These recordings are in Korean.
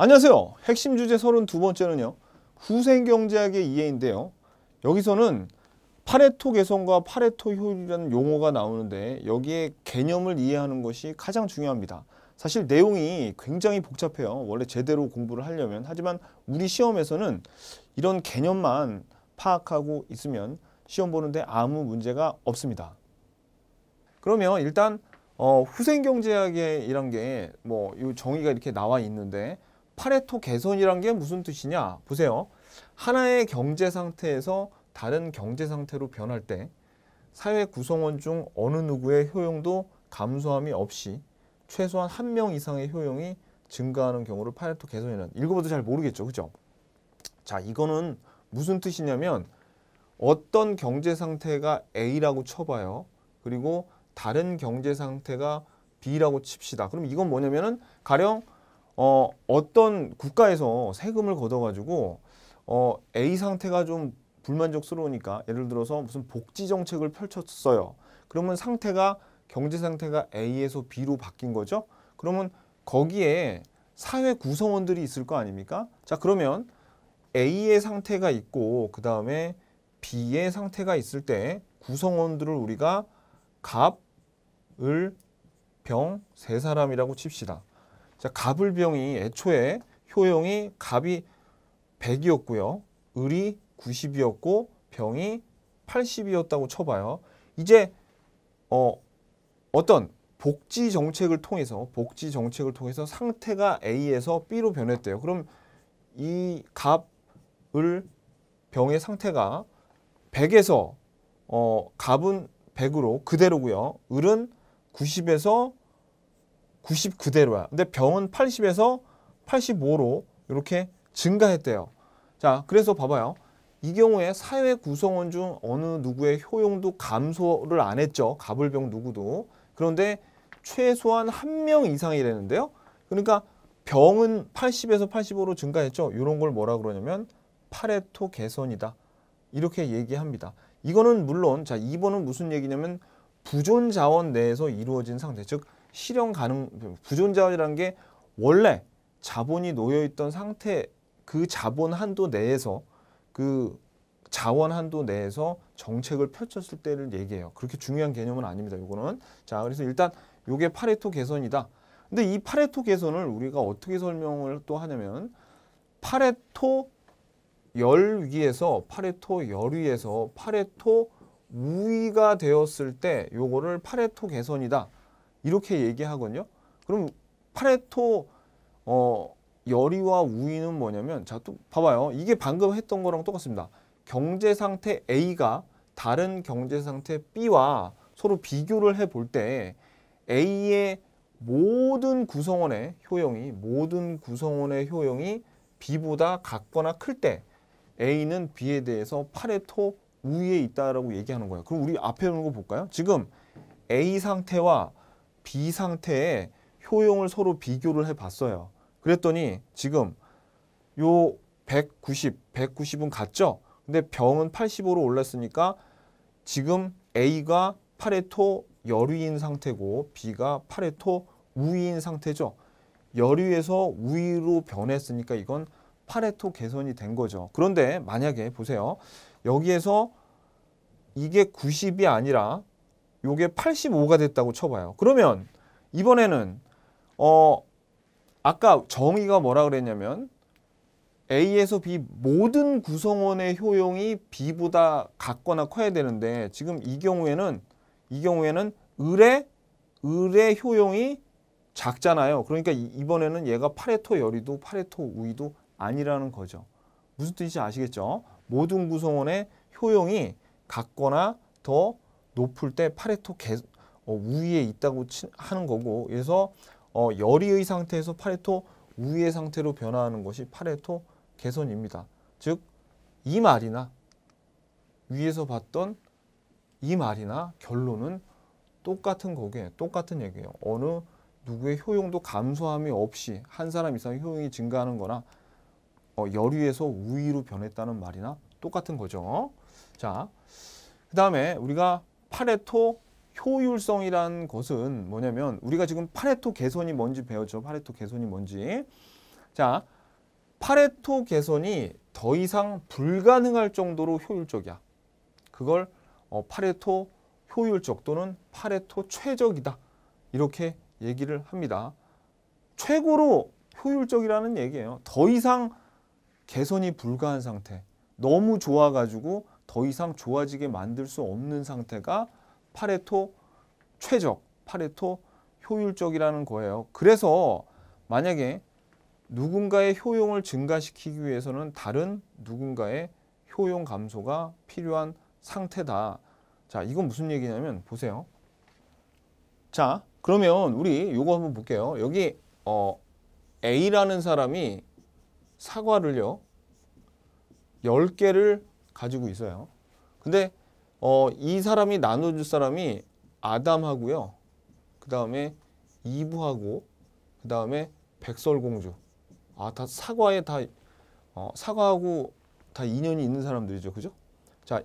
안녕하세요. 핵심 주제 32번째는요. 후생경제학의 이해인데요. 여기서는 파레토 개선과 파레토 효율이라는 용어가 나오는데 여기에 개념을 이해하는 것이 가장 중요합니다. 사실 내용이 굉장히 복잡해요. 원래 제대로 공부를 하려면. 하지만 우리 시험에서는 이런 개념만 파악하고 있으면 시험 보는데 아무 문제가 없습니다. 그러면 일단 어, 후생경제학이란 게뭐이 정의가 이렇게 나와 있는데 파레토 개선이란 게 무슨 뜻이냐? 보세요. 하나의 경제 상태에서 다른 경제 상태로 변할 때 사회 구성원 중 어느 누구의 효용도 감소함이 없이 최소한 한 명 이상의 효용이 증가하는 경우를 파레토 개선이라는 읽어봐도 잘 모르겠죠. 그죠? 자, 이거는 무슨 뜻이냐면 어떤 경제 상태가 A라고 쳐봐요. 그리고 다른 경제 상태가 B라고 칩시다. 그럼 이건 뭐냐면은 가령 어, 어떤 국가에서 세금을 걷어가지고 어, A 상태가 좀 불만족스러우니까 예를 들어서 무슨 복지 정책을 펼쳤어요. 그러면 상태가 경제 상태가 A에서 B로 바뀐 거죠. 그러면 거기에 사회 구성원들이 있을 거 아닙니까? 자 그러면 A의 상태가 있고 그 다음에 B의 상태가 있을 때 구성원들을 우리가 갑, 을, 병 세 사람이라고 칩시다. 자, 가불병이 애초에 효용이 갑이 100이었고요. 을이 90이었고 병이 80이었다고 쳐봐요. 이제 어, 어떤 복지 정책을 통해서 복지 정책을 통해서 상태가 A에서 B로 변했대요. 그럼 이 갑을 병의 상태가 100에서 어, 갑은 100으로 그대로고요. 을은 90에서 99대로야. 근데 병은 80에서 85로 이렇게 증가했대요. 자, 그래서 봐봐요. 이 경우에 사회 구성원 중 어느 누구의 효용도 감소를 안 했죠. 가불병 누구도. 그런데 최소한 한 명 이상이라는데요. 그러니까 병은 80에서 85로 증가했죠. 이런 걸 뭐라 그러냐면 파레토 개선이다. 이렇게 얘기합니다. 이거는 물론 자 2번은 무슨 얘기냐면 부존 자원 내에서 이루어진 상태 즉 실현 가능 부존 자원이라는 게 원래 자본이 놓여 있던 상태 그 자본 한도 내에서 그 자원 한도 내에서 정책을 펼쳤을 때를 얘기해요. 그렇게 중요한 개념은 아닙니다. 요거는 자 그래서 일단 요게 파레토 개선이다. 근데 이 파레토 개선을 우리가 어떻게 설명을 또 하냐면 파레토 열 위에서 파레토 열 위에서 파레토 우위가 되었을 때 요거를 파레토 개선이다. 이렇게 얘기하거든요. 그럼 파레토 어 열의와 우위는 뭐냐면 자 또 봐봐요. 이게 방금 했던 거랑 똑같습니다. 경제 상태 A가 다른 경제 상태 B와 서로 비교를 해볼 때 A의 모든 구성원의 효용이 모든 구성원의 효용이 B보다 같거나 클 때 A는 B에 대해서 파레토 우위에 있다라고 얘기하는 거예요. 그럼 우리 앞에 오는 거 볼까요? 지금 A 상태와 B 상태의 효용을 서로 비교를 해봤어요. 그랬더니 지금 요 190, 190은 같죠? 근데 병은 85로 올랐으니까 지금 A가 8레토 열위인 상태고 B가 8레토 우위인 상태죠. 열위에서 우위로 변했으니까 이건 8레토 개선이 된 거죠. 그런데 만약에 보세요. 여기에서 이게 90이 아니라 요게 85가 됐다고 쳐봐요. 그러면 이번에는 어 아까 정의가 뭐라 그랬냐면 A에서 B 모든 구성원의 효용이 B보다 같거나 커야 되는데 지금 이 경우에는 이 경우에는 을의 을의 효용이 작잖아요. 그러니까 이번에는 얘가 파레토 열이도 파레토 우위도 아니라는 거죠. 무슨 뜻인지 아시겠죠? 모든 구성원의 효용이 같거나 더 높을 때팔레토 개, 어, 우위에 있다고 치, 하는 거고 그래서 어, 열의 상태에서 팔레토 우위의 상태로 변화하는 것이 팔레토 개선입니다. 즉 이 말이나 위에서 봤던 이 말이나 결론은 똑같은 거기에 똑같은 얘기예요. 어느 누구의 효용도 감소함이 없이 한 사람 이상 효용이 증가하는 거나 어, 열위에서 우위로 변했다는 말이나 똑같은 거죠. 자, 그 다음에 우리가 파레토 효율성이란 것은 뭐냐면 우리가 지금 파레토 개선이 뭔지 배웠죠. 파레토 개선이 뭔지. 자, 파레토 개선이 더 이상 불가능할 정도로 효율적이야. 그걸 어, 파레토 효율적 또는 파레토 최적이다. 이렇게 얘기를 합니다. 최고로 효율적이라는 얘기예요. 더 이상 개선이 불가한 상태. 너무 좋아가지고 더 이상 좋아지게 만들 수 없는 상태가 파레토 최적, 파레토 효율적이라는 거예요. 그래서 만약에 누군가의 효용을 증가시키기 위해서는 다른 누군가의 효용 감소가 필요한 상태다. 자, 이건 무슨 얘기냐면 보세요. 자, 그러면 우리 요거 한번 볼게요. 여기 어, A라는 사람이 사과를요. 10개를 가지고 있어요. 근데 어, 이 사람이 나눠줄 사람이 아담하고요. 그 다음에 이브하고 그 다음에 백설공주. 아, 다 사과에 다 어, 사과하고 다 인연이 있는 사람들이죠. 그죠? 자,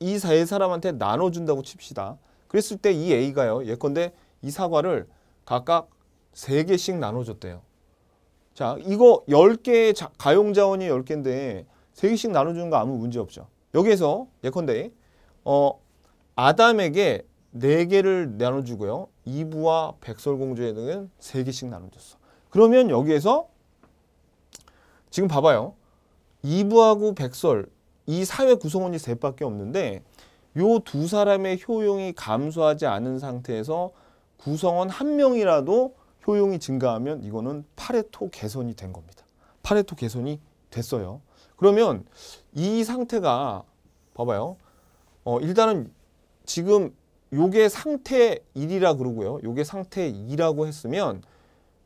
이세 사람한테 나눠준다고 칩시다. 그랬을 때 이 A가요. 예컨대 이 사과를 각각 세개씩 나눠줬대요. 자, 이거 1 0개의 가용 자원이 1 0개인데 3개씩 나눠주는 거 아무 문제 없죠. 여기에서 예컨대 어, 아담에게 4개를 나눠주고요. 이브와 백설공주에는 3개씩 나눠줬어. 그러면 여기에서 지금 봐봐요. 이브하고 백설 이 사회 구성원이 셋밖에 없는데 요 두 사람의 효용이 감소하지 않은 상태에서 구성원 한 명이라도 효용이 증가하면 이거는 파레토 개선이 된 겁니다. 파레토 개선이 됐어요. 그러면 이 상태가 봐봐요. 어, 일단은 지금 요게 상태 1이라 그러고요. 요게 상태 2라고 했으면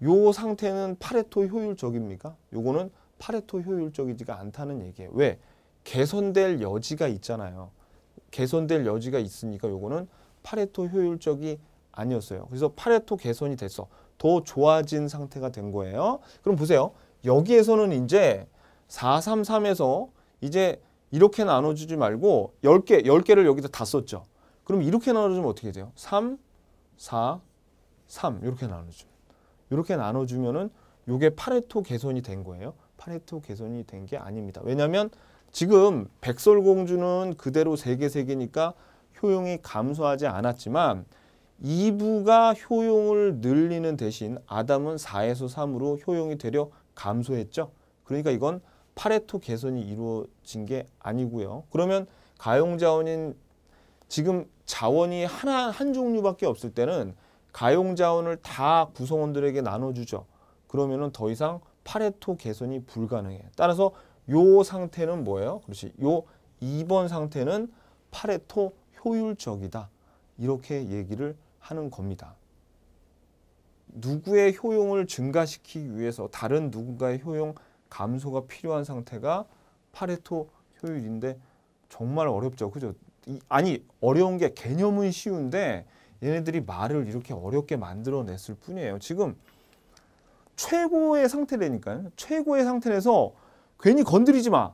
요 상태는 파레토 효율적입니까? 요거는 파레토 효율적이지가 않다는 얘기예요. 왜? 개선될 여지가 있잖아요. 개선될 여지가 있으니까 요거는 파레토 효율적이 아니었어요. 그래서 파레토 개선이 됐어. 더 좋아진 상태가 된 거예요. 그럼 보세요. 여기에서는 이제 433에서 이제 이렇게 나눠주지 말고 10개, 10개를 여기다 다 썼죠. 그럼 이렇게 나눠주면 어떻게 돼요? 3, 4, 3 이렇게 나눠주면 이렇게 나눠주면은 이게 파레토 개선이 된 거예요. 파레토 개선이 된 게 아닙니다. 왜냐하면 지금 백설공주는 그대로 3개3개니까 효용이 감소하지 않았지만 2부가 효용을 늘리는 대신 아담은 4에서 3으로 효용이 되려 감소했죠. 그러니까 이건 파레토 개선이 이루어진 게 아니고요. 그러면 가용 자원인 지금 자원이 하나 한 종류밖에 없을 때는 가용 자원을 다 구성원들에게 나눠주죠. 그러면더 이상 파레토 개선이 불가능해. 따라서 요 상태는 뭐예요? 그렇지. 요 2번 상태는 파레토 효율적이다. 이렇게 얘기를 하는 겁니다. 누구의 효용을 증가시키기 위해서 다른 누군가의 효용 감소가 필요한 상태가 파레토 효율인데 정말 어렵죠. 그죠? 이, 아니 어려운 게 개념은 쉬운데 얘네들이 말을 이렇게 어렵게 만들어냈을 뿐이에요. 지금 최고의 상태라니까요. 최고의 상태에서 괜히 건드리지 마.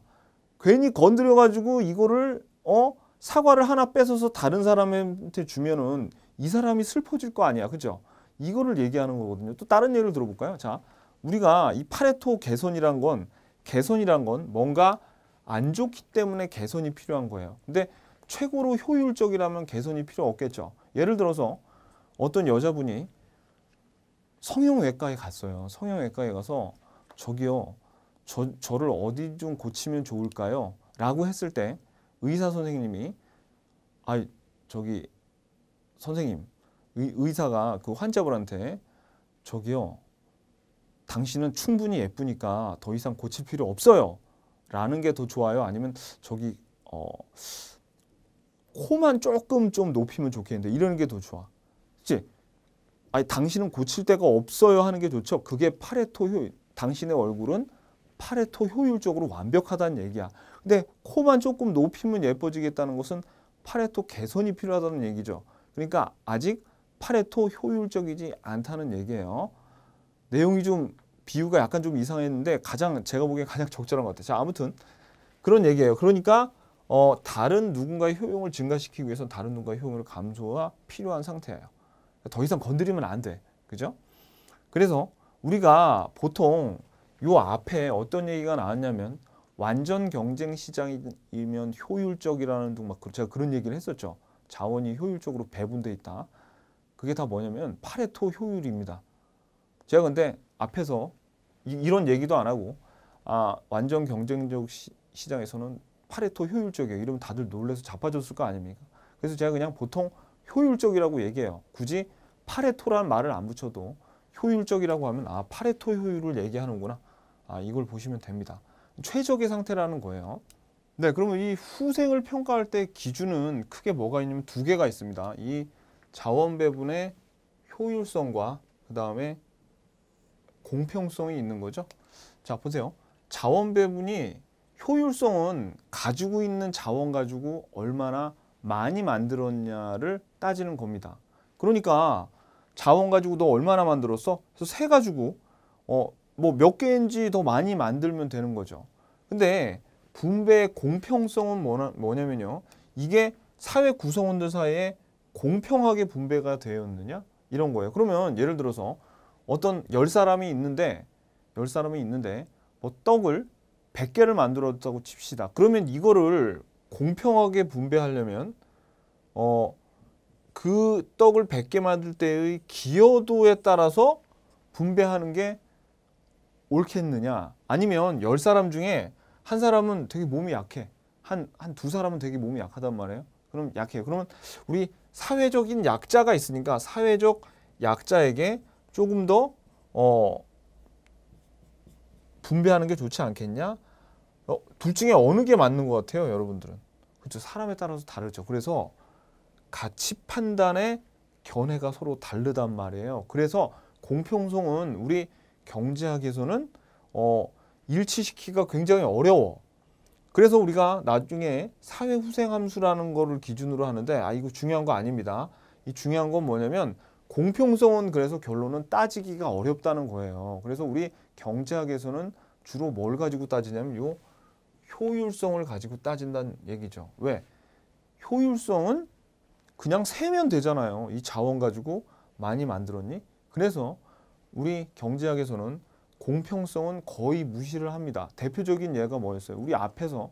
괜히 건드려가지고 이거를 어 사과를 하나 뺏어서 다른 사람한테 주면은 이 사람이 슬퍼질 거 아니야. 그죠? 이거를 얘기하는 거거든요. 또 다른 예를 들어볼까요? 자, 우리가 이 파레토 개선이란 건 개선이란 건 뭔가 안 좋기 때문에 개선이 필요한 거예요. 근데 최고로 효율적이라면 개선이 필요 없겠죠. 예를 들어서 어떤 여자분이 성형외과에 갔어요. 성형외과에 가서 저기요. 저, 저를 어디 좀 고치면 좋을까요? 라고 했을 때 의사 선생님이 아 저기 선생님 의, 의사가 그 환자분한테 저기요 당신은 충분히 예쁘니까 더 이상 고칠 필요 없어요. 라는 게 더 좋아요. 아니면 저기 어, 코만 조금 좀 높이면 좋겠는데 이러는 게더 좋아. 그치? 아니 당신은 고칠 데가 없어요 하는 게 좋죠. 그게 파레토 효율. 당신의 얼굴은 파레토 효율적으로 완벽하다는 얘기야. 근데 코만 조금 높이면 예뻐지겠다는 것은 파레토 개선이 필요하다는 얘기죠. 그러니까 아직 파레토 효율적이지 않다는 얘기예요. 내용이 좀 비유가 약간 좀 이상했는데 가장 제가 보기엔 가장 적절한 것 같아요. 자, 아무튼 그런 얘기예요. 그러니까 어, 다른 누군가의 효용을 증가시키기 위해서는 다른 누군가의 효용을 감소가 필요한 상태예요. 그러니까 더 이상 건드리면 안 돼. 그죠? 그래서 우리가 보통 요 앞에 어떤 얘기가 나왔냐면 완전 경쟁 시장이면 효율적이라는 둥막 제가 그런 얘기를 했었죠. 자원이 효율적으로 배분돼 있다. 그게 다 뭐냐면 파레토 효율입니다. 제가 근데 앞에서 이, 런 얘기도 안 하고 아 완전 경쟁적 시, 장에서는 파레토 효율적이에요. 이러면 다들 놀래서 자빠졌을 거 아닙니까? 그래서 제가 그냥 보통 효율적이라고 얘기해요. 굳이 파레토라는 말을 안 붙여도 효율적이라고 하면 아 파레토 효율을 얘기하는구나. 아 이걸 보시면 됩니다. 최적의 상태라는 거예요. 네, 그러면 이 후생을 평가할 때 기준은 크게 뭐가 있냐면 두 개가 있습니다. 이 자원 배분의 효율성과 그 다음에 공평성이 있는 거죠. 자, 보세요. 자원 배분이 효율성은 가지고 있는 자원 가지고 얼마나 많이 만들었냐를 따지는 겁니다. 그러니까 자원 가지고 너 얼마나 만들었어? 그래서 세 가지고 어뭐 몇 개인지 더 많이 만들면 되는 거죠. 근데 분배의 공평성은 뭐나, 뭐냐면요. 이게 사회 구성원들 사이에 공평하게 분배가 되었느냐? 이런 거예요. 그러면 예를 들어서 어떤 열 사람이 있는데 열 사람이 있는데 뭐 떡을 100개를 만들었다고 칩시다. 그러면 이거를 공평하게 분배하려면 어 그 떡을 100개 만들 때의 기여도에 따라서 분배하는 게 옳겠느냐 아니면 열사람 중에 한 사람은 되게 몸이 약해 한 한 두 사람은 되게 몸이 약하단 말이에요. 그럼 약해요. 그러면 우리 사회적인 약자가 있으니까 사회적 약자에게 조금 더 어, 분배하는 게 좋지 않겠냐? 어, 둘 중에 어느 게 맞는 것 같아요, 여러분들은? 그렇죠. 사람에 따라서 다르죠. 그래서 가치 판단의 견해가 서로 다르단 말이에요. 그래서 공평성은 우리 경제학에서는 어, 일치시키기가 굉장히 어려워. 그래서 우리가 나중에 사회 후생 함수라는 거를 기준으로 하는데 아 이거 중요한 거 아닙니다. 이 중요한 건 뭐냐면 공평성은 그래서 결론은 따지기가 어렵다는 거예요. 그래서 우리 경제학에서는 주로 뭘 가지고 따지냐면 요 효율성을 가지고 따진다는 얘기죠. 왜? 효율성은 그냥 세면 되잖아요. 이 자원 가지고 많이 만들었니? 그래서 우리 경제학에서는 공평성은 거의 무시를 합니다. 대표적인 예가 뭐였어요? 우리 앞에서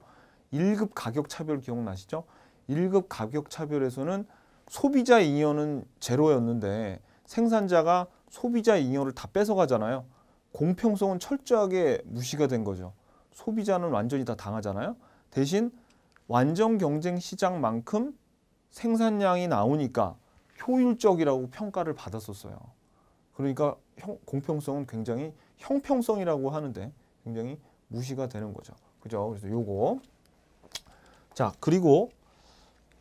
1급 가격 차별 기억나시죠? 1급 가격 차별에서는 소비자 잉여는 제로였는데 생산자가 소비자 잉여를 다 뺏어가잖아요. 공평성은 철저하게 무시가 된 거죠. 소비자는 완전히 다 당하잖아요. 대신 완전 경쟁 시장만큼 생산량이 나오니까 효율적이라고 평가를 받았었어요. 그러니까 형, 공평성은 굉장히 형평성이라고 하는데 굉장히 무시가 되는 거죠. 그죠? 그래서 요거. 자, 그리고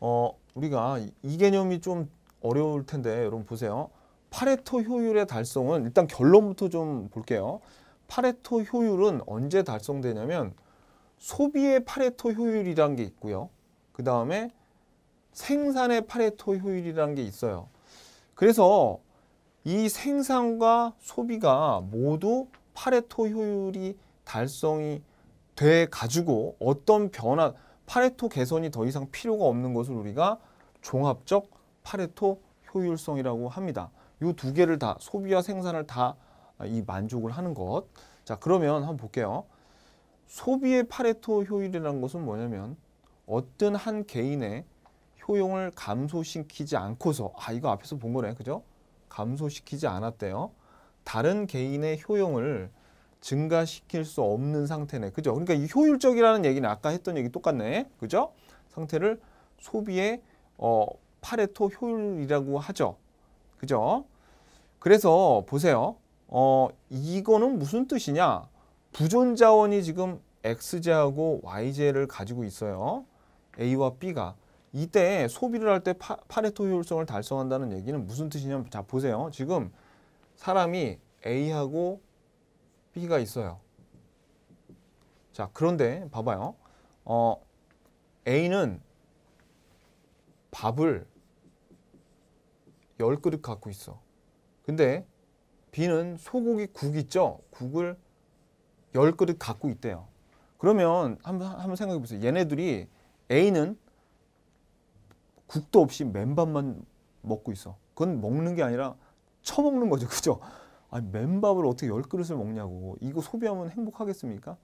어, 우리가 이 개념이 좀 어려울 텐데 여러분 보세요. 파레토 효율의 달성은 일단 결론부터 좀 볼게요. 파레토 효율은 언제 달성되냐면 소비의 파레토 효율이란 게 있고요. 그 다음에 생산의 파레토 효율이라게 있어요. 그래서 이 생산과 소비가 모두 파레토 효율이 달성이 돼 가지고 어떤 변화 파레토 개선이 더 이상 필요가 없는 것을 우리가 종합적 파레토 효율성이라고 합니다. 이 두 개를 다 소비와 생산을 다이 아, 만족을 하는 것. 자 그러면 한번 볼게요. 소비의 파레토 효율이라는 것은 뭐냐면 어떤 한 개인의 효용을 감소시키지 않고서 아 이거 앞에서 본 거네 그죠? 감소시키지 않았대요. 다른 개인의 효용을 증가시킬 수 없는 상태네. 그죠? 그러니까 이 효율적이라는 얘기는 아까 했던 얘기 똑같네. 그죠? 상태를 소비의 어, 파레토 효율이라고 하죠. 그죠? 그래서 보세요. 어, 이거는 무슨 뜻이냐? 부존 자원이 지금 X제하고 Y제를 가지고 있어요. A와 B가. 이때 소비를 할 때 파레토 효율성을 달성한다는 얘기는 무슨 뜻이냐면 자 보세요. 지금 사람이 A하고 B가 있어요. 자, 그런데 봐봐요. 어, A는 밥을 열 그릇 갖고 있어. 근데 B는 소고기 국 있죠? 국을 열 그릇 갖고 있대요. 그러면 한번, 한번 생각해 보세요. 얘네들이 A는 국도 없이 맨밥만 먹고 있어. 그건 먹는 게 아니라 처먹는 거죠. 그죠? 아니 맨밥을 어떻게 열 그릇을 먹냐고 이거 소비하면 행복하겠습니까?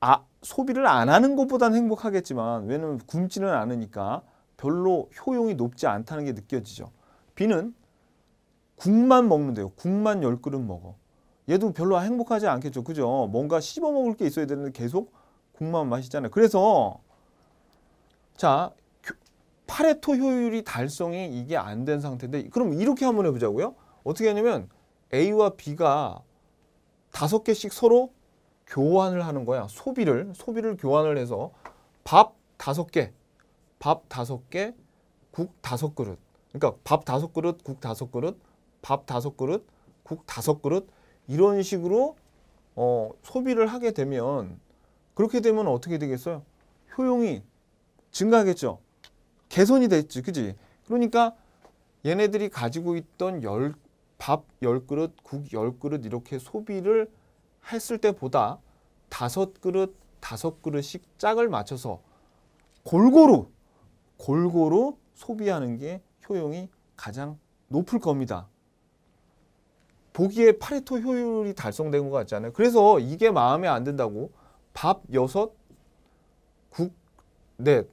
아 소비를 안 하는 것보단 행복하겠지만 왜냐면 굶지는 않으니까 별로 효용이 높지 않다는 게 느껴지죠. B는 국만 먹는데요. 국만 열 그릇 먹어. 얘도 별로 행복하지 않겠죠. 그죠? 뭔가 씹어 먹을 게 있어야 되는데 계속 국만 마시잖아요. 그래서 자 파레토 효율이 달성이 이게 안 된 상태인데 그럼 이렇게 한번 해보자고요. 어떻게 하냐면 A와 B가 다섯 개씩 서로 교환을 하는 거야. 소비를 소비를 교환을 해서 밥 다섯 개, 밥 다섯 개, 국 다섯 그릇. 그러니까 밥 다섯 그릇, 국 다섯 그릇, 밥 다섯 그릇, 국 다섯 그릇 이런 식으로 어, 소비를 하게 되면 그렇게 되면 어떻게 되겠어요? 효용이 증가하겠죠. 개선이 됐지, 그지? 그러니까 얘네들이 가지고 있던 열 밥1 0그릇국1 0그릇 이렇게 소비를 했을 때보다 5 그릇 5 그릇씩 짝을 맞춰서 골고루 골고루 소비하는 게 효용이 가장 높을 겁니다. 보기에 파레토 효율이 달성된 것 같지 않아요? 그래서 이게 마음에 안 든다고 밥 6, 섯국 넷,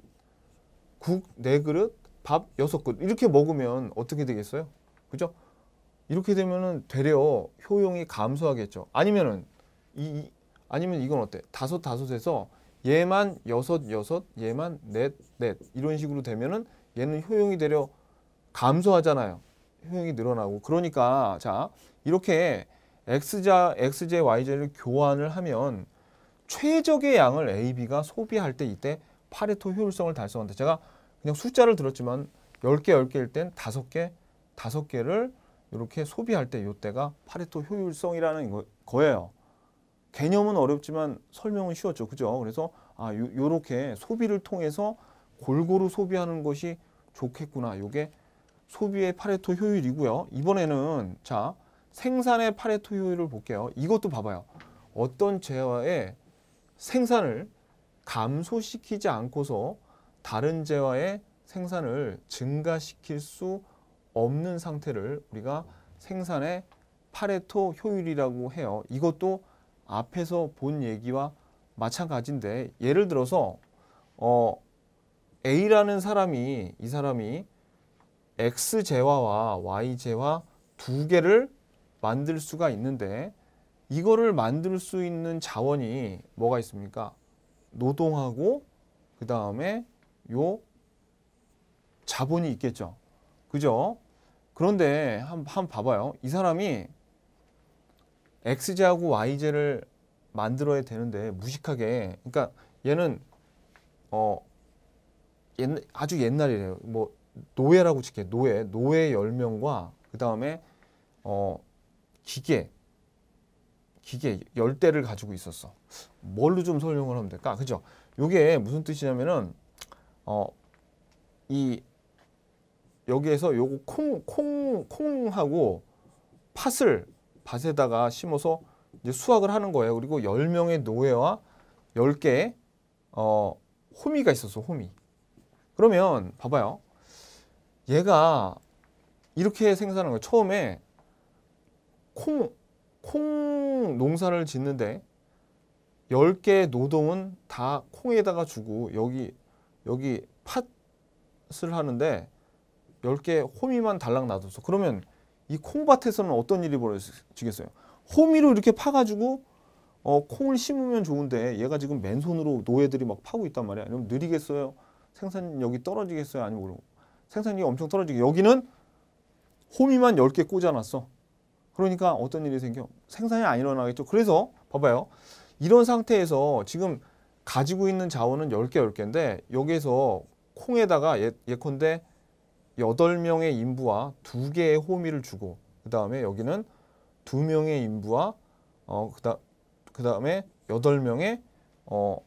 국4 그릇, 밥6 그릇 이렇게 먹으면 어떻게 되겠어요? 그죠? 이렇게 되면은 되려 효용이 감소하겠죠. 아니면은 이, 아니면 이건 어때? 다섯 다섯에서 얘만 여섯 여섯 얘만 넷 넷 이런 식으로 되면은 얘는 효용이 되려 감소하잖아요. 효용이 늘어나고 그러니까 자 이렇게 x자 x j y j 를 교환을 하면 최적의 양을 a, b가 소비할 때 이때 파레토 효율성을 달성한다. 제가 그냥 숫자를 들었지만 10개, 10개일 땐 5개, 5개를 이렇게 소비할 때 이때가 파레토 효율성이라는 거예요. 개념은 어렵지만 설명은 쉬웠죠. 그죠? 그래서 아, 요, 요렇게 소비를 통해서 골고루 소비하는 것이 좋겠구나. 요게 소비의 파레토 효율이고요. 이번에는 자, 생산의 파레토 효율을 볼게요. 이것도 봐봐요. 어떤 재화의 생산을 감소시키지 않고서 다른 재화의 생산을 증가시킬 수 없는 상태를 우리가 생산의 파레토 효율이라고 해요. 이것도 앞에서 본 얘기와 마찬가지인데 예를 들어서 어 A라는 사람이 이 사람이 X 재화와 Y 재화 두 개를 만들 수가 있는데 이거를 만들 수 있는 자원이 뭐가 있습니까? 노동하고 그 다음에 요 자본이 있겠죠. 그죠? 그런데 한번, 한번 봐봐요. 이 사람이 x제하고 y제를 만들어야 되는데 무식하게 그러니까 얘는 어 옛, 아주 옛날이래요. 뭐 노예라고 칠게 노예 노예 열명과 그 다음에 어 기계 기계 열대를 가지고 있었어. 뭘로 좀 설명을 하면 될까? 그죠? 요게 무슨 뜻이냐면은 어이 여기에서 요거 콩, 콩, 콩하고 팥을 밭에다가 심어서 이제 수확을 하는 거예요. 그리고 10명의 노예와 10개의 어, 호미가 있었어, 호미. 그러면 봐봐요. 얘가 이렇게 생산한 거예요. 처음에 콩, 콩 농사를 짓는데 10개의 노동은 다 콩에다가 주고 여기 여기 팥을 하는데 10개 호미만 달랑 놔뒀어. 그러면 이 콩밭에서는 어떤 일이 벌어지겠어요? 호미로 이렇게 파가지고 어, 콩을 심으면 좋은데 얘가 지금 맨손으로 노예들이 막 파고 있단 말이야. 그럼 느리겠어요? 생산력이 떨어지겠어요? 아니면 모르고. 생산력이 엄청 떨어지게 여기는 호미만 10개 꽂아놨어. 그러니까 어떤 일이 생겨? 생산이 안 일어나겠죠. 그래서 봐봐요. 이런 상태에서 지금 가지고 있는 자원은 10개, 10개인데 여기에서 콩에다가 예, 예컨대 여덟 명의 인부와 두개의 호미를 주고 그 다음에 여기는 두명의 인부와 어, 그다, 음에 여덟 명의 어,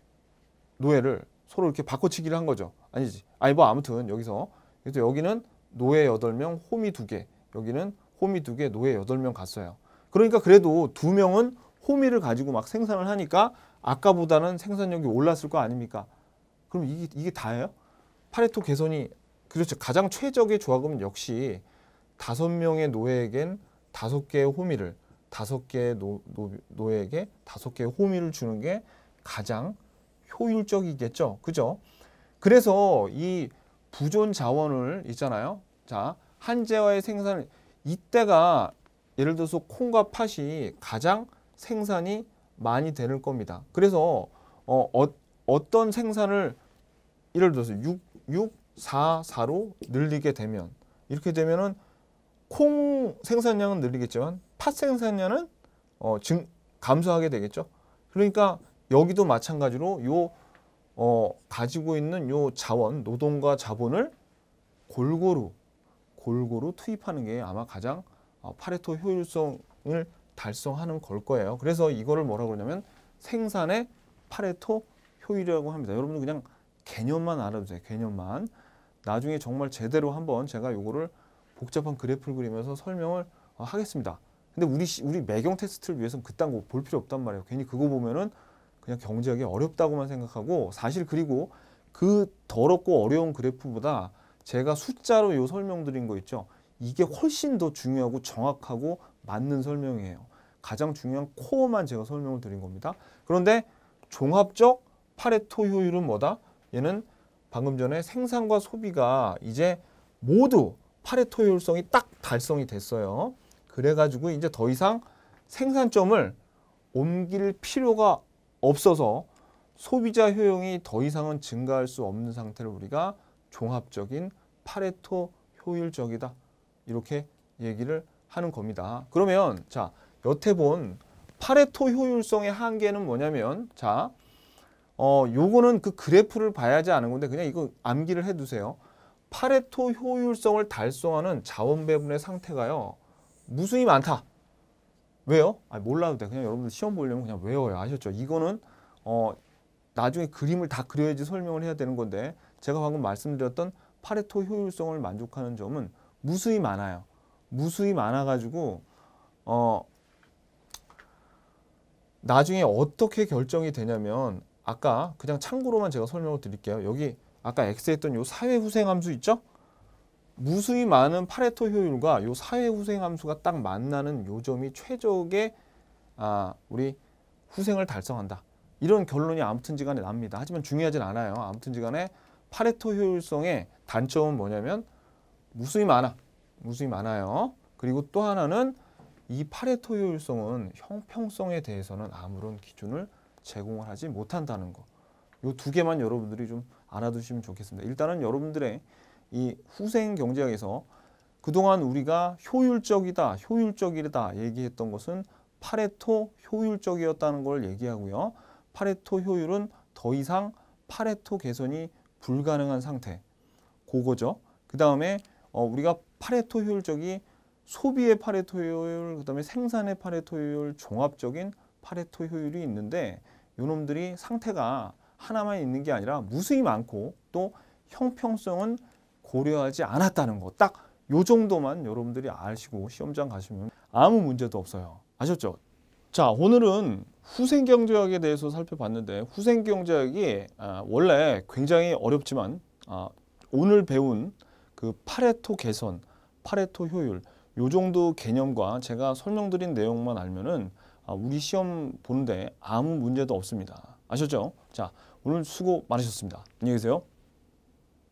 노예를 서로 이렇게 바꿔치기를 한 거죠. 아니지. 아니 뭐 아무튼 여기서 그래서 여기는 노예 여덟 명 호미 두 개 여기는 호미 두개 노예 여덟 명 갔어요. 그러니까 그래도 두명은 호미를 가지고 막 생산을 하니까 아까보다는 생산력이 올랐을 거 아닙니까? 그럼 이게, 이게 다예요? 파레토 개선이 그렇죠. 가장 최적의 조합은 역시 다섯 명의 노예에겐 다섯 개의 호미를 다섯 개의 노, 예에게 다섯 개의 호미를 주는 게 가장 효율적이겠죠. 그죠? 그래서 이 부존 자원을 있잖아요. 자, 한재화의 생산 이때가 예를 들어서 콩과 팥이 가장 생산이 많이 되는 겁니다. 그래서 어, 어, 떤 생산을 예를 들어서 육, 육 4, 4로 늘리게 되면 이렇게 되면은 콩 생산량은 늘리겠지만 팥 생산량은 어, 증, 감소하게 되겠죠. 그러니까 여기도 마찬가지로 요 어, 가지고 있는 요 자원, 노동과 자본을 골고루 골고루 투입하는 게 아마 가장 어, 파레토 효율성을 달성하는 걸 거예요. 그래서 이거를 뭐라고 그러냐면 생산의 파레토 효율이라고 합니다. 여러분들 그냥 개념만 알아두세요. 개념만. 나중에 정말 제대로 한번 제가 요거를 복잡한 그래프를 그리면서 설명을 어, 하겠습니다. 근데 우리 우리 매경 테스트를 위해서는 그딴 거 볼 필요 없단 말이에요. 괜히 그거 보면은 그냥 경제학이 어렵다고만 생각하고 사실 그리고 그 더럽고 어려운 그래프보다 제가 숫자로 요 설명드린 거 있죠. 이게 훨씬 더 중요하고 정확하고 맞는 설명이에요. 가장 중요한 코어만 제가 설명을 드린 겁니다. 그런데 종합적 파레토 효율은 뭐다? 얘는 방금 전에 생산과 소비가 이제 모두 파레토 효율성이 딱 달성이 됐어요. 그래가지고 이제 더 이상 생산점을 옮길 필요가 없어서 소비자 효용이 더 이상은 증가할 수 없는 상태를 우리가 종합적인 파레토 효율적이다. 이렇게 얘기를 하는 겁니다. 그러면 자 여태 본 파레토 효율성의 한계는 뭐냐면 자 어, 요거는 그 그래프를 봐야지 아는 건데 그냥 이거 암기를 해두세요. 파레토 효율성을 달성하는 자원 배분의 상태가요. 무수히 많다. 왜요? 아, 몰라도 돼. 그냥 여러분들 시험 보려면 그냥 외워요. 아셨죠? 이거는 어, 나중에 그림을 다 그려야지 설명을 해야 되는 건데 제가 방금 말씀드렸던 파레토 효율성을 만족하는 점은 무수히 많아요. 무수히 많아가지고 어, 나중에 어떻게 결정이 되냐면 아까 그냥 참고로만 제가 설명을 드릴게요. 여기 아까 X 했던 요 사회후생 함수 있죠? 무수히 많은 파레토 효율과 요 사회후생 함수가 딱 만나는 요점이 최적의 아, 우리 후생을 달성한다. 이런 결론이 아무튼지간에 납니다. 하지만 중요하진 않아요. 아무튼지간에 파레토 효율성의 단점은 뭐냐면 무수히 많아. 무수히 많아요. 그리고 또 하나는 이 파레토 효율성은 형평성에 대해서는 아무런 기준을 제공을 하지 못한다는 것. 이 두 개만 여러분들이 좀 알아두시면 좋겠습니다. 일단은 여러분들의 이 후생 경제학에서 그동안 우리가 효율적이다, 효율적이다 얘기했던 것은 파레토 효율적이었다는 걸 얘기하고요. 파레토 효율은 더 이상 파레토 개선이 불가능한 상태. 그거죠. 그 다음에 어, 우리가 파레토 효율적이 소비의 파레토 효율, 그 다음에 생산의 파레토 효율, 종합적인 파레토 효율이 있는데 요놈들이 상태가 하나만 있는 게 아니라 무수히 많고 또 형평성은 고려하지 않았다는 거딱 요 정도만 여러분들이 아시고 시험장 가시면 아무 문제도 없어요 아셨죠? 자 오늘은 후생경제학에 대해서 살펴봤는데 후생경제학이 아, 원래 굉장히 어렵지만 아, 오늘 배운 그 파레토 개선, 파레토 효율 요 정도 개념과 제가 설명드린 내용만 알면은 아, 우리 시험 보는데 아무 문제도 없습니다. 아셨죠? 자, 오늘 수고 많으셨습니다. 안녕히 계세요.